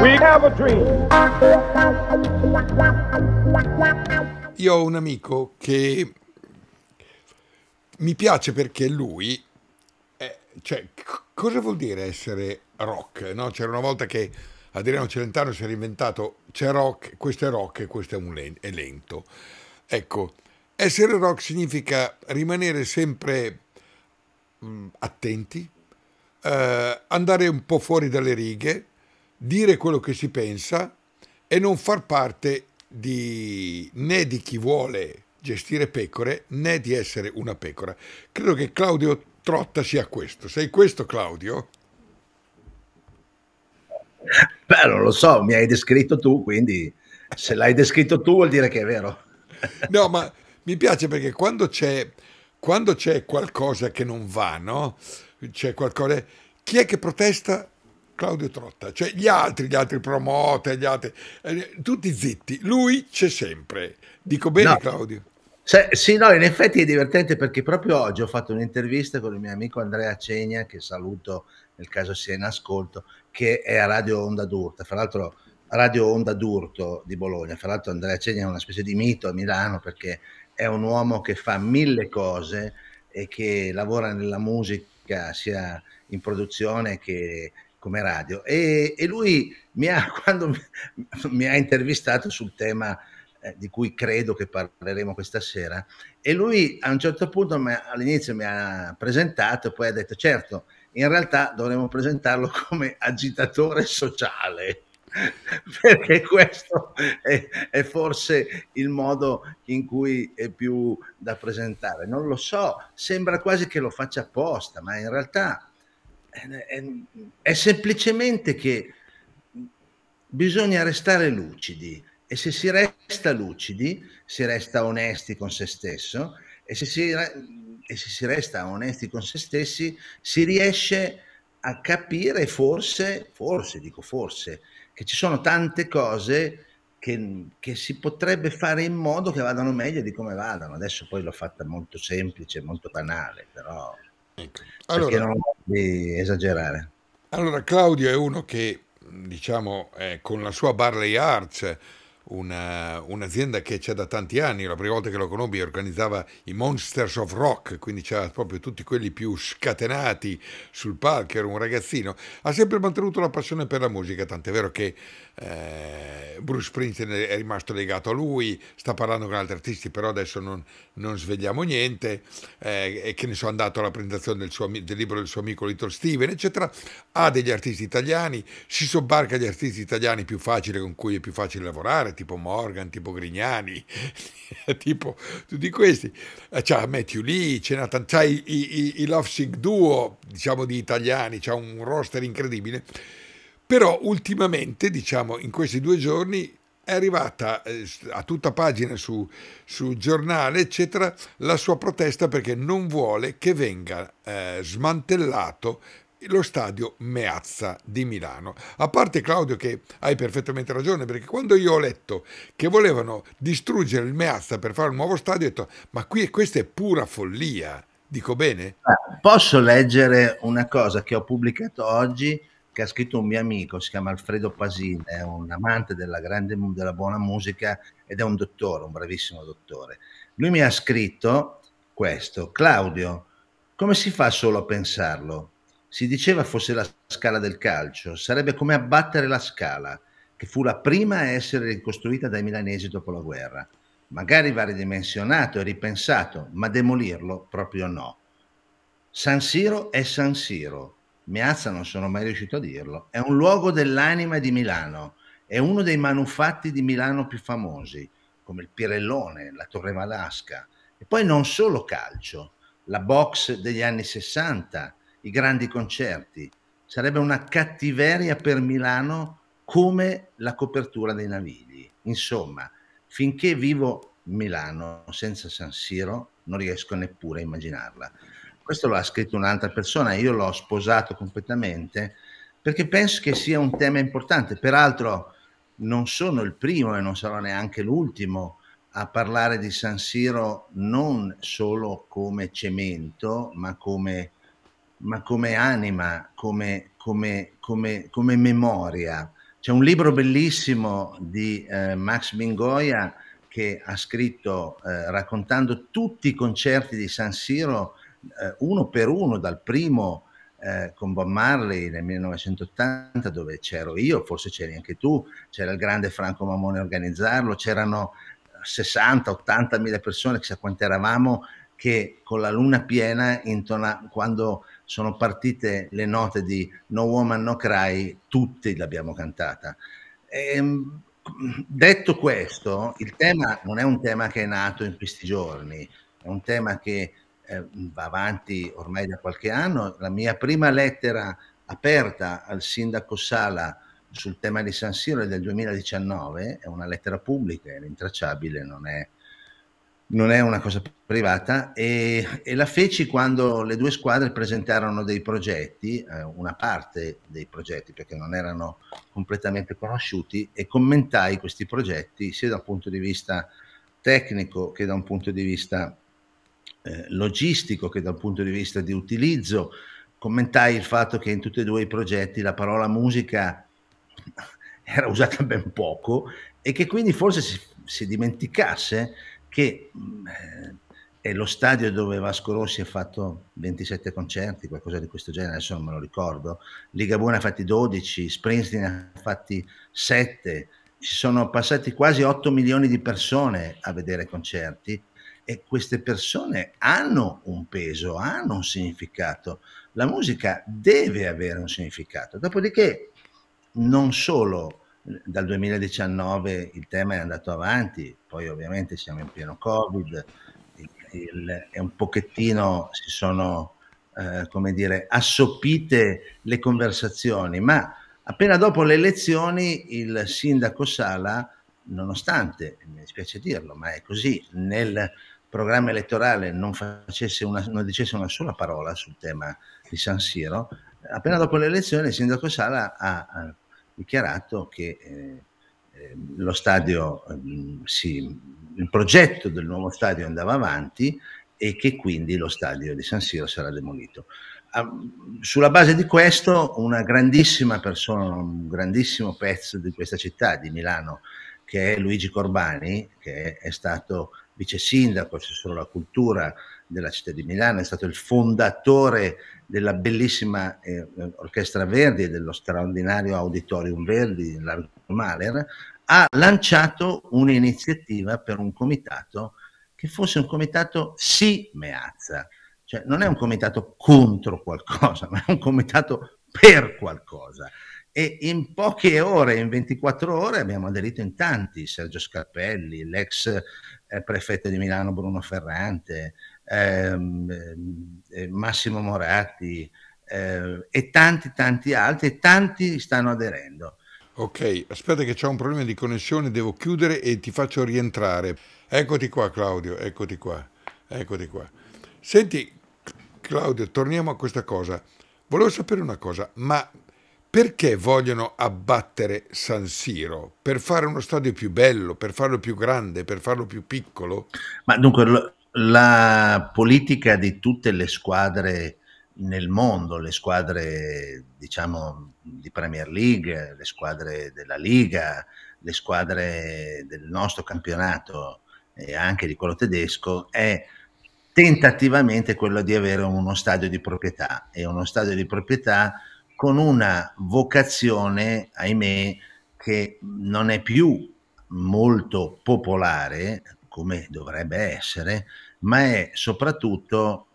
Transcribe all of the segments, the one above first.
We have a dream. Io ho un amico che mi piace perché lui, è, cioè, c- cosa vuol dire essere rock? No? C'era una volta che Adriano Celentano si era inventato, c'è rock, questo è rock e questo è, un è lento. Ecco, essere rock significa rimanere sempre mh, attenti, eh, andare un po' fuori dalle righe, dire quello che si pensa e non far parte di, né di chi vuole gestire pecore né di essere una pecora. Credo che Claudio Trotta sia questo. Sei questo Claudio? Beh, non lo so, mi hai descritto tu, quindi se l'hai descritto tu vuol dire che è vero. no, ma mi piace perché quando c'è, quando c'è qualcosa che non va, no? C'è qualcosa... Chi è che protesta? Claudio Trotta, cioè gli altri, gli altri promoter, gli altri, eh, tutti zitti, lui c'è sempre. Dico bene no. Claudio? Se, cioè, sì, no, in effetti è divertente perché proprio oggi ho fatto un'intervista con il mio amico Andrea Cegna, che saluto nel caso sia in ascolto, che è a Radio Onda d'Urta, fra l'altro Radio Onda d'Urto di Bologna, fra l'altro Andrea Cegna è una specie di mito a Milano perché è un uomo che fa mille cose e che lavora nella musica sia in produzione che come radio e, e lui mi ha, quando mi, ha intervistato sul tema eh, di cui credo che parleremo questa sera e lui a un certo punto mi, all'inizio mi ha presentato e poi ha detto certo in realtà dovremmo presentarlo come agitatore sociale perché questo è, è, forse il modo in cui è più da presentare. Non lo so, sembra quasi che lo faccia apposta, ma in realtà è, è semplicemente che bisogna restare lucidi e se si resta lucidi si resta onesti con se stesso e se si, e se si resta onesti con se stessi si riesce a capire forse, forse dico forse, che ci sono tante cose che, che, si potrebbe fare in modo che vadano meglio di come vadano. Adesso poi l'ho fatta molto semplice, molto banale, però Ecco. Allora, non di esagerare. Allora Claudio è uno che, diciamo, eh, con la sua Barley Arts una, eh, un'azienda che c'è da tanti anni, la prima volta che lo conobbi organizzava i Monsters of Rock, quindi c'era proprio tutti quelli più scatenati sul palco, era un ragazzino, ha sempre mantenuto la passione per la musica, tant'è vero che eh, Bruce Springsteen è rimasto legato a lui, sta parlando con altri artisti, però adesso non, non svegliamo niente, eh, e che ne so, è andato alla presentazione del, suo, del libro del suo amico Little Steven, eccetera, ha degli artisti italiani, si sobbarca gli artisti italiani più facili con cui è più facile lavorare, parlare, tipo Morgan, tipo Grignani, tipo tutti questi. Eh, c'è Matthew Lee, c'è Nathan, c'è i, i, i Love Sick Duo, diciamo di italiani, c'è un roster incredibile. Però ultimamente, diciamo, in questi due giorni è arrivata eh, a tutta pagina su, su, giornale, eccetera, la sua protesta perché non vuole che venga eh, smantellato lo stadio Meazza di Milano. A parte Claudio che hai perfettamente ragione perché quando io ho letto che volevano distruggere il Meazza per fare un nuovo stadio ho detto ma qui questa è pura follia. Dico bene? Ah, posso leggere una cosa che ho pubblicato oggi che ha scritto un mio amico, si chiama Alfredo Pasin, è un amante della, grande, della buona musica ed è un dottore, un bravissimo dottore. Lui mi ha scritto questo, Claudio, come si fa solo a pensarlo? Si diceva fosse la scala del calcio, sarebbe come abbattere la scala, che fu la prima a essere ricostruita dai milanesi dopo la guerra. Magari va ridimensionato e ripensato, ma demolirlo proprio no. San Siro è San Siro, Miazza non sono mai riuscito a dirlo, è un luogo dell'anima di Milano, è uno dei manufatti di Milano più famosi, come il Pirellone, la Torre Malasca, e poi non solo calcio, la box degli anni 60, i grandi concerti. Sarebbe una cattiveria per Milano come la copertura dei navigli. Insomma, finché vivo Milano senza San Siro non riesco neppure a immaginarla. Questo lo ha scritto un'altra persona, io l'ho sposato completamente perché penso che sia un tema importante. Peraltro non sono il primo e non sarò neanche l'ultimo a parlare di San Siro non solo come cemento, ma come ma come anima, come, come, come, come memoria. C'è un libro bellissimo di eh, Max Bingoia che ha scritto eh, raccontando tutti i concerti di San Siro eh, uno per uno, dal primo eh, con Bob Marley nel 1980 dove c'ero io, forse c'eri anche tu, c'era il grande Franco Mamone a organizzarlo, c'erano 60-80 mila persone, chissà quante eravamo, che con la luna piena intona, quando sono partite le note di No Woman No Cry, tutti l'abbiamo cantata. E, ehm, detto questo, il tema non è un tema che è nato in questi giorni, è un tema che eh, va avanti ormai da qualche anno. La mia prima lettera aperta al sindaco Sala sul tema di San Siro è del 2019, è una lettera pubblica, è rintracciabile, non è non è una cosa privata e, e, la feci quando le due squadre presentarono dei progetti, eh, una parte dei progetti perché non erano completamente conosciuti e commentai questi progetti sia da un punto di vista tecnico che da un punto di vista eh, logistico che da un punto di vista di utilizzo. Commentai il fatto che in tutti e due i progetti la parola musica era usata ben poco e che quindi forse si, si dimenticasse che mm, eh, è lo stadio dove Vasco Rossi ha fatto 27 concerti, qualcosa di questo genere, adesso non me lo ricordo, Ligabona ha fatti 12, Springsteen ha fatti 7, ci sono passati quasi 8 milioni di persone a vedere concerti e queste persone hanno un peso, hanno un significato, la musica deve avere un significato, dopodiché non solo dal 2019 il tema è andato avanti, poi ovviamente siamo in pieno Covid, il, è un pochettino si sono, eh, come dire, assopite le conversazioni, ma appena dopo le elezioni il sindaco Sala, nonostante, mi dispiace dirlo, ma è così, nel programma elettorale non, una, non dicesse una sola parola sul tema di San Siro, appena dopo le elezioni il sindaco Sala ha, ha eh, dichiarato che eh, eh lo stadio, ehm, si, il progetto del nuovo stadio andava avanti e che quindi lo stadio di San Siro sarà demolito. Sulla base di questo, una grandissima persona, un grandissimo pezzo di questa città, di Milano, che è Luigi Corbani, che è stato vice sindaco, assessore alla cultura della città di Milano, è stato il fondatore della bellissima eh, Orchestra Verdi e dello straordinario Auditorium Verdi, Largo Mahler, ha lanciato un'iniziativa per un comitato che fosse un comitato sì meazza, cioè non è un comitato contro qualcosa, ma è un comitato per qualcosa. E in poche ore, in 24 ore, abbiamo aderito in tanti, Sergio Scarpelli, l'ex eh, prefetto di Milano Bruno Ferrante, ehm, eh, Massimo Moratti eh, e tanti tanti altri e tanti stanno aderendo. Ok, aspetta che c'è un problema di connessione, devo chiudere e ti faccio rientrare. Eccoti qua Claudio, eccoti qua, eccoti qua. Senti Claudio, torniamo a questa cosa. Volevo sapere una cosa, ma perché vogliono abbattere San Siro? Per fare uno stadio più bello, per farlo più grande, per farlo più piccolo? Ma dunque, la politica di tutte le squadre nel mondo, le squadre diciamo di Premier League, le squadre della Liga, le squadre del nostro campionato e anche di quello tedesco è tentativamente quello di avere uno stadio di proprietà e uno stadio di proprietà con una vocazione, ahimè, che non è più molto popolare come dovrebbe essere, ma è soprattutto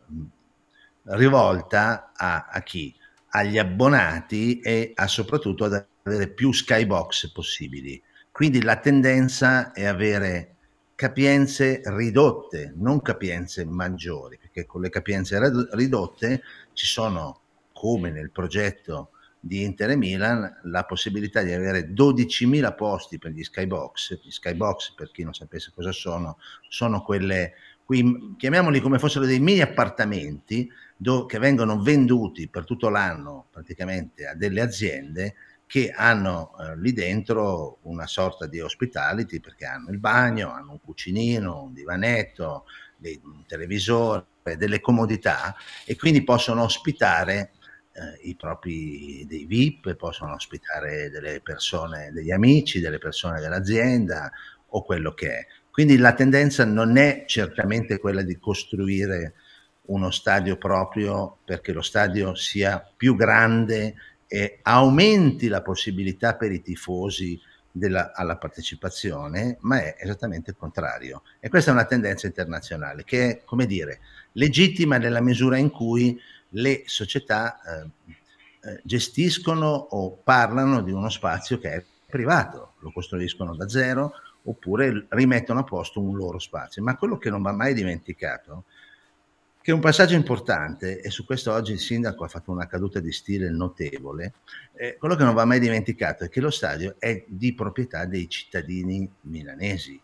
rivolta a, a chi? Agli abbonati e a soprattutto ad avere più skybox possibili. Quindi la tendenza è avere capienze ridotte, non capienze maggiori, perché con le capienze ridotte ci sono, come nel progetto di Inter e Milan la possibilità di avere 12.000 posti per gli skybox. Gli skybox, per chi non sapesse cosa sono, sono quelle, qui, chiamiamoli come fossero dei mini appartamenti do, che vengono venduti per tutto l'anno praticamente a delle aziende che hanno eh, lì dentro una sorta di hospitality perché hanno il bagno, hanno un cucinino, un divanetto, dei, un televisore, delle comodità e quindi possono ospitare eh, i propri dei VIP, possono ospitare delle persone, degli amici, delle persone dell'azienda o quello che è. Quindi la tendenza non è certamente quella di costruire uno stadio proprio perché lo stadio sia più grande e aumenti la possibilità per i tifosi della, alla partecipazione, ma è esattamente il contrario. E questa è una tendenza internazionale che è, come dire, legittima nella misura in cui le società eh, eh, gestiscono o parlano di uno spazio che è privato, lo costruiscono da zero oppure rimettono a posto un loro spazio. Ma quello che non va mai dimenticato, che è un passaggio importante, e su questo oggi il sindaco ha fatto una caduta di stile notevole, eh, quello che non va mai dimenticato è che lo stadio è di proprietà dei cittadini milanesi,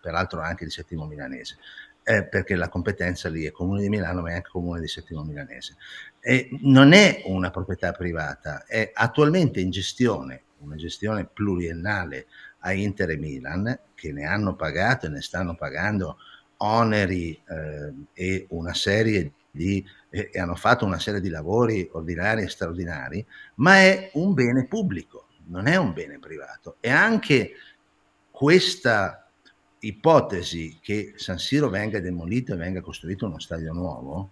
peraltro anche di Settimo Milanese eh, perché la competenza lì è comune di Milano, ma è anche comune di Settimo Milanese. E non è una proprietà privata, è attualmente in gestione, una gestione pluriennale a Inter e Milan, che ne hanno pagato e ne stanno pagando oneri eh, e una serie di e, e hanno fatto una serie di lavori ordinari e straordinari, ma è un bene pubblico, non è un bene privato. E anche questa ipotesi che San Siro venga demolito e venga costruito uno stadio nuovo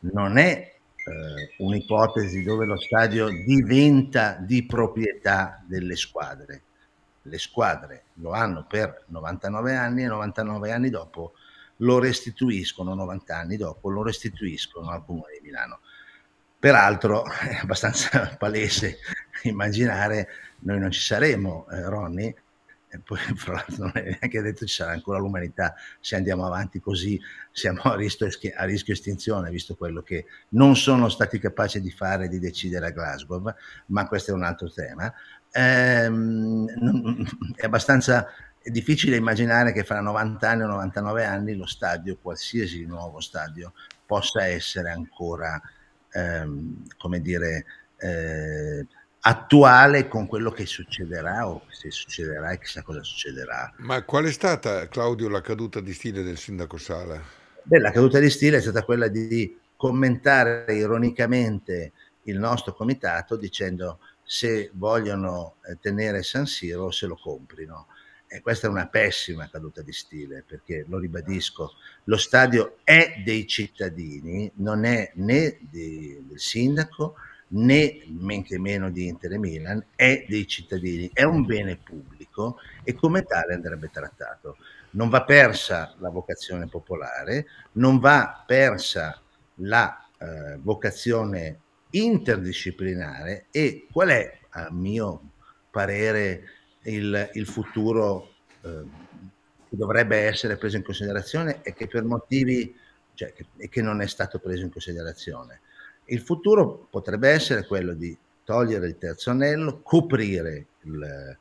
non è eh, un'ipotesi dove lo stadio diventa di proprietà delle squadre. Le squadre lo hanno per 99 anni e 99 anni dopo lo restituiscono, 90 anni dopo lo restituiscono al Comune di Milano. Peraltro è abbastanza palese immaginare, noi non ci saremo, eh, Ronny, e poi fra l'altro non è neanche detto ci sarà ancora l'umanità se andiamo avanti così, siamo a rischio, a rischio estinzione, visto quello che non sono stati capaci di fare, di decidere a Glasgow, ma questo è un altro tema. Ehm, è abbastanza difficile immaginare che fra 90 anni o 99 anni lo stadio, qualsiasi nuovo stadio, possa essere ancora, ehm, come dire, eh, attuale con quello che succederà o se succederà e chissà cosa succederà. Ma qual è stata, Claudio, la caduta di stile del sindaco Sala? Beh, la caduta di stile è stata quella di commentare ironicamente il nostro comitato dicendo se vogliono eh, tenere San Siro se lo comprino. E questa è una pessima caduta di stile perché, lo ribadisco, lo stadio è dei cittadini, non è né di, del sindaco né men che meno di Inter e Milan, è dei cittadini, è un bene pubblico e come tale andrebbe trattato. Non va persa la vocazione popolare, non va persa la eh, vocazione interdisciplinare e qual è, a mio parere, il, il futuro eh, che dovrebbe essere preso in considerazione e che per motivi, cioè, che, che non è stato preso in considerazione il futuro potrebbe essere quello di togliere il terzo anello, coprire il,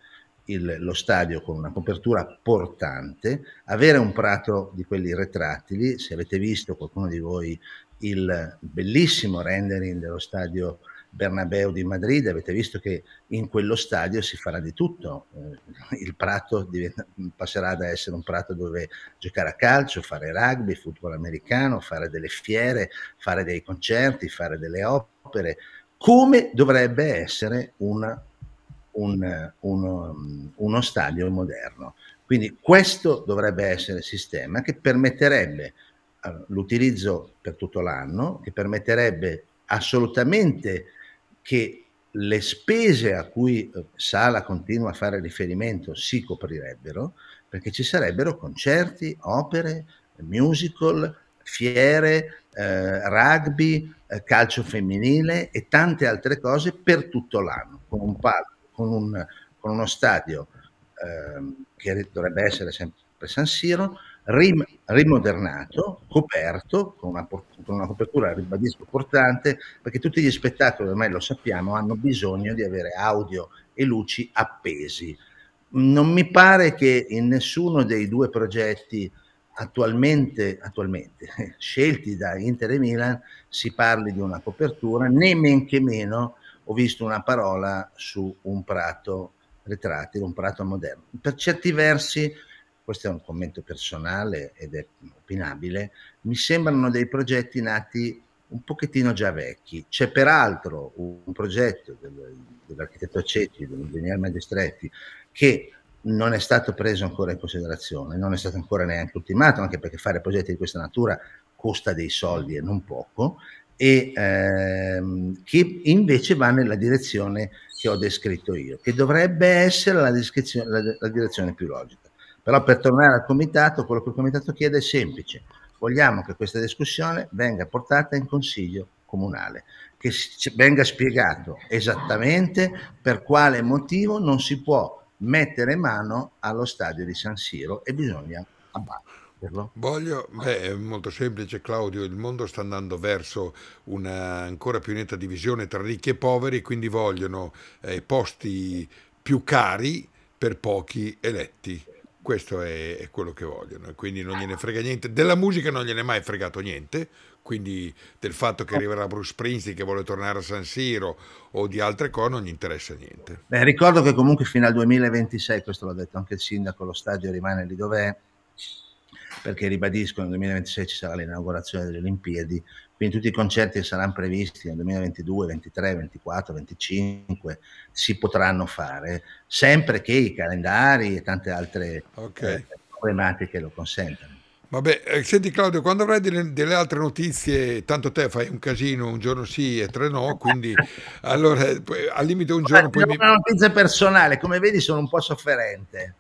il, lo stadio con una copertura portante, avere un prato di quelli retrattili, se avete visto qualcuno di voi il bellissimo rendering dello stadio Bernabeu di Madrid, avete visto che in quello stadio si farà di tutto, eh, il prato diventa, passerà da essere un prato dove giocare a calcio, fare rugby, football americano, fare delle fiere, fare dei concerti, fare delle opere, come dovrebbe essere una, un, un, uno stadio moderno. Quindi questo dovrebbe essere il sistema che permetterebbe eh, l'utilizzo per tutto l'anno, che permetterebbe assolutamente che le spese a cui eh, Sala continua a fare riferimento si coprirebbero, perché ci sarebbero concerti, opere, musical, fiere, eh, rugby, eh, calcio femminile e tante altre cose per tutto l'anno, con, un palco, con, un, con uno stadio eh, che dovrebbe essere sempre San Siro, rim- rimodernato, coperto, con una, con una copertura, ribadisco, portante, perché tutti gli spettacoli, ormai lo sappiamo, hanno bisogno di avere audio e luci appesi. Non mi pare che in nessuno dei due progetti attualmente, attualmente scelti da Inter e Milan si parli di una copertura, né men che meno ho visto una parola su un prato retrattile, un prato moderno. Per certi versi questo è un commento personale ed è opinabile, mi sembrano dei progetti nati un pochettino già vecchi. C'è peraltro un progetto del, dell'architetto Acetti, dell'ingegnere Magistretti, che non è stato preso ancora in considerazione, non è stato ancora neanche ultimato, anche perché fare progetti di questa natura costa dei soldi e non poco, e ehm, che invece va nella direzione che ho descritto io, che dovrebbe essere la, la, la direzione più logica. Però per tornare al comitato, quello che il comitato chiede è semplice. Vogliamo che questa discussione venga portata in consiglio comunale, che venga spiegato esattamente per quale motivo non si può mettere mano allo stadio di San Siro e bisogna abbatterlo. Voglio, beh, è molto semplice Claudio, il mondo sta andando verso una ancora più netta divisione tra ricchi e poveri, quindi vogliono eh, posti più cari per pochi eletti questo è, è, quello che vogliono e quindi non gliene frega niente della musica non gliene è mai fregato niente quindi del fatto che arriverà Bruce Springsteen che vuole tornare a San Siro o di altre cose non gli interessa niente Beh, ricordo che comunque fino al 2026 questo l'ha detto anche il sindaco lo stadio rimane lì dov'è perché ribadisco nel 2026 ci sarà l'inaugurazione delle Olimpiadi, quindi tutti i concerti che saranno previsti nel 2022, 2023, 2024, 2025 si potranno fare, sempre che i calendari e tante altre okay. eh, problematiche lo consentano. Vabbè, eh, senti Claudio, quando avrai delle, delle, altre notizie, tanto te fai un casino, un giorno sì e tre no, quindi allora eh, al limite un giorno... Guarda, poi una mi... notizia personale, come vedi sono un po' sofferente.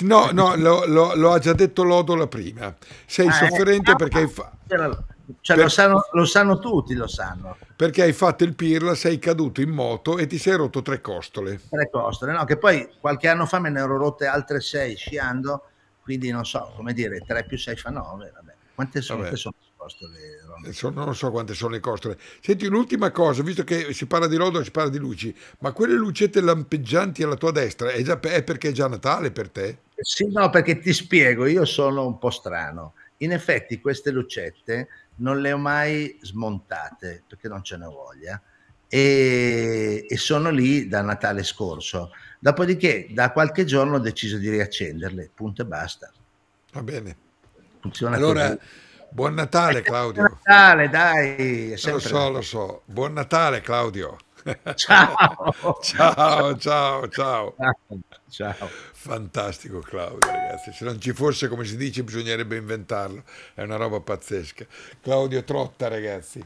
No, no, lo, lo, lo ha già detto Lodola prima. Sei ah, eh. sofferente eh, no, perché hai fatto... Cioè, cioè per... lo, sanno, lo, sanno, tutti, lo sanno. Perché hai fatto il pirla, sei caduto in moto e ti sei rotto tre costole. Tre costole, no, che poi qualche anno fa me ne ero rotte altre sei sciando, quindi non so, come dire, tre più sei fa nove, vabbè. Quante sono? Vabbè. sono? costole ronde. Eh, sono, non so quante sono le costole. Senti, un'ultima cosa, visto che si parla di Londra, si parla di luci, ma quelle lucette lampeggianti alla tua destra è, già, è perché è già Natale per te? Sì, no, perché ti spiego, io sono un po' strano. In effetti queste lucette non le ho mai smontate perché non ce ne voglia e, e, sono lì da Natale scorso. Dopodiché da qualche giorno ho deciso di riaccenderle, punto e basta. Va bene. Funziona allora, così. Buon Natale Claudio. Buon Natale, dai. Lo so, lo so. Buon Natale Claudio. Ciao. ciao, ciao, ciao. Ciao. Fantastico Claudio, ragazzi. Se non ci fosse, come si dice, bisognerebbe inventarlo. È una roba pazzesca. Claudio Trotta, ragazzi.